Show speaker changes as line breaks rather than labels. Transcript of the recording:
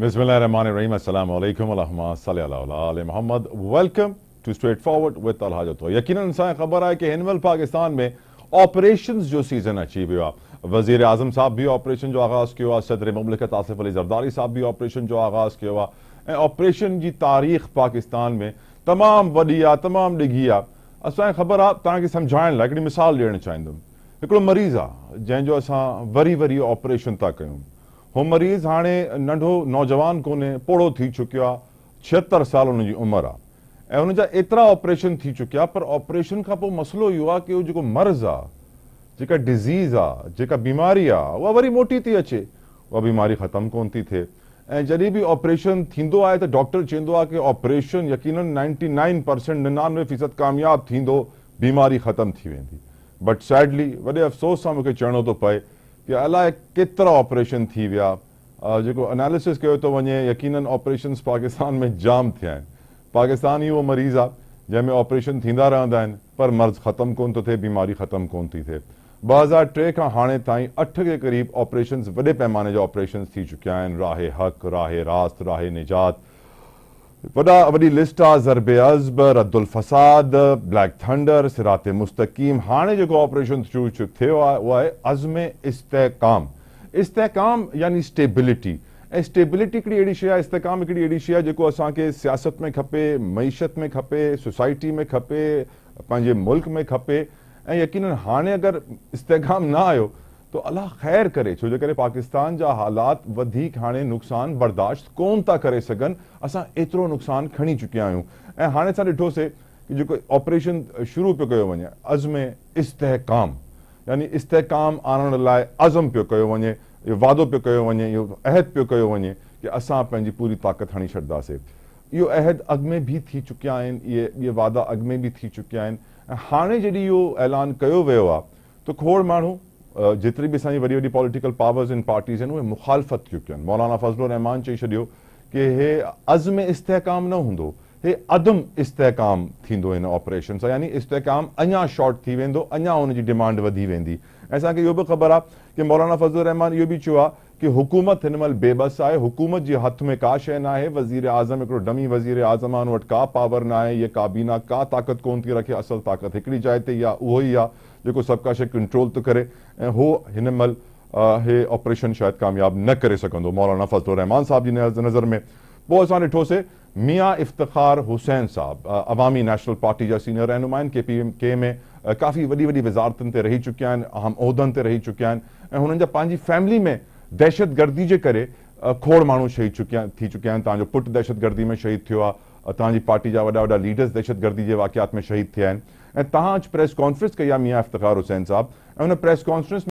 Mohammad welcome to straight forward with अलहाज तो यकीन खबर आए कि एनअल पाकिस्तान में ऑपरेशन जो सीजन अचीव हुआ वजीर आजम साहब भी ऑपरेशन जो आगाज़ किया सदर मुमलिकत आसिफ अली जरदारी साहब भी ऑपरेशन जो आगाज़ किया ऑपरेशन की तारीख़ पाकिस्तान में तमाम वॾी आहे तमामु ॾिघी आहे ख़बर आहे तव्हांखे सम्झाइण मिसाल दियण चाहींदुमि मरीज़ आ जो अस वरी वरी ऑपरेशन था क्यों वो मरीज़ हाँ नंढो नौजवान कोड़ो पोड़ो थी चुको आहे साल उनकी उम्र आ आहे ऑपरेशन थी चुकिया पर ऑपरेशन का मसलो यो इहो कि मर्ज़ आ जेका डिज़ीज़ आ जेका बीमारी आ वरी मोटी थी अचे वह बीमारी खत्म को थे थिए भी ऑपरेशन थींदो तो डॉक्टर चवंदो कि ऑपरेशन यकीन नाइंटी नाइन परसेंट निन्यानवे फ़ीसद कामयाब थी बीमारी खत्म थी वी बट सैडली वे अफ़सोस से मुझे चवण तो पे कि अलाए केतरा ऑपरेशन थी विया जो एनालिसिस तो वे यकीन ऑपरेशन पाकिस्तान में जाम थे पाकिस्तान ही वो मरीज़ आ जैमें ऑपरेशन थन्दा रहा पर मर्ज़ खत्म को तो थो बीमारी खत्म को थे ब हज़ार टे का हाँ तीन अठ के क़रीब ऑपरेशन वे पैमाने जो ऑपरेशन थी चुकिया राहे हक़ राहे रास्त राहे निजात وڈا وڈی لسٹ آ ضرب ازب رد الفساد بلیک تھنڈر سرات مستقیم ہانے جو آپریشن تھرو تھے وہ ہے عزم استحکام استحکام یعنی سٹیبلٹی اسٹیبلٹی کڑی اڑی شے استحکام کڑی اڑی شے جو اساں کے سیاست میں کھپے معیشت میں کھپے سوسائٹی میں کھپے پنجے ملک میں کھپے یقینا ہانے اگر استحکام نہ آیو तो अल्लाह ख़ैर करे छो जे करे पाकिस्तान जा हालात वधीक हाँ नुक़सान बर्दाश्त कोन था करे सघनि असां एतिरो नुक़सान खणी चुकिया आहियूं ऐं हाणे असां ॾिठोसीं की जेको ऑपरेशन शुरू पे कयो वञे अज़म इस्तेहकाम यानी इस्तेहकाम आणण लाइ अज़म पे कयो वञे इहो वादो पे कयो वञे यो अहद पे कयो वञे कि असां पंहिंजी पूरी ताक़त हणी छॾंदासीं यो अहद अग में भी थी चुकिया आहिनि ये इहे वादा अग में भी थी चुकिया आहिनि ऐं हाणे जॾहिं ऐलान कयो वियो आ तो खोड़ माण्हू जेतिरी भी असांजी वॾी वॾी पॉलिटिकल पावर्स आहिनि पार्टीज़ आहिनि उहे मुखालफ़त थियूं कनि मौलाना फ़ज़लु रहमान चई छो कि अज़म इस्तेकाम न हूंदो हे अदम इस्तेकाम ऑपरेशन से यानी इस्तेकाम अञा शॉर्ट थी वेंदो अञा हुनजी डिमांड वधी वेंदी ऐं असांखे इहो ख़बर आ कि मौलाना फजल रहमान इहो भी चयो आहे हुकूमत हिन महिल बेबस है हुकूमत जे हथ में का शइ न आहे वज़ीर आज़म हिकिड़ो डमी वज़ीर आज़म का पावर ना आहे इहा काबीना का ताक़त कोन रखे असल ताक़त एक जाइ ते इहा उहो जेको सबका का शइ कंट्रोल थो करे ऐं उहो हिन महिल ऑपरेशन शायदि कामयाबु न करे सघंदो मौलाना फज़ल रहमान साहब जी नज़र में पोइ असां ॾिठोसीं मियाँ इफ्तार हुसैन साहब अवामी नेशनल पार्टी जा सीनियर रहनुमा आहिनि के पी एम के में काफ़ी वॾी वॾी वज़ारतुनि ते रही चुकिया आहिनि अहम उहिदनि ते रही चुकिया आहिनि ऐं हुननि जा पंहिंजी फैमिली में दहशतगर्दी जे करे खोड़ माण्हू शहीद चुकिया थी चुकिया आहिनि तव्हांजो पुटु दहशतगर्दी में शहीद थियो आहे तव्हांजी पार्टी जा वॾा वॾा लीडर्स दहशतगर्दी जे वाक़ियात में शहीद थिया आहिनि Այդ տահանջ պրես կոնֆրենս կա մի հավ տղարուց ենցապ, ունը պրես կոնֆրենս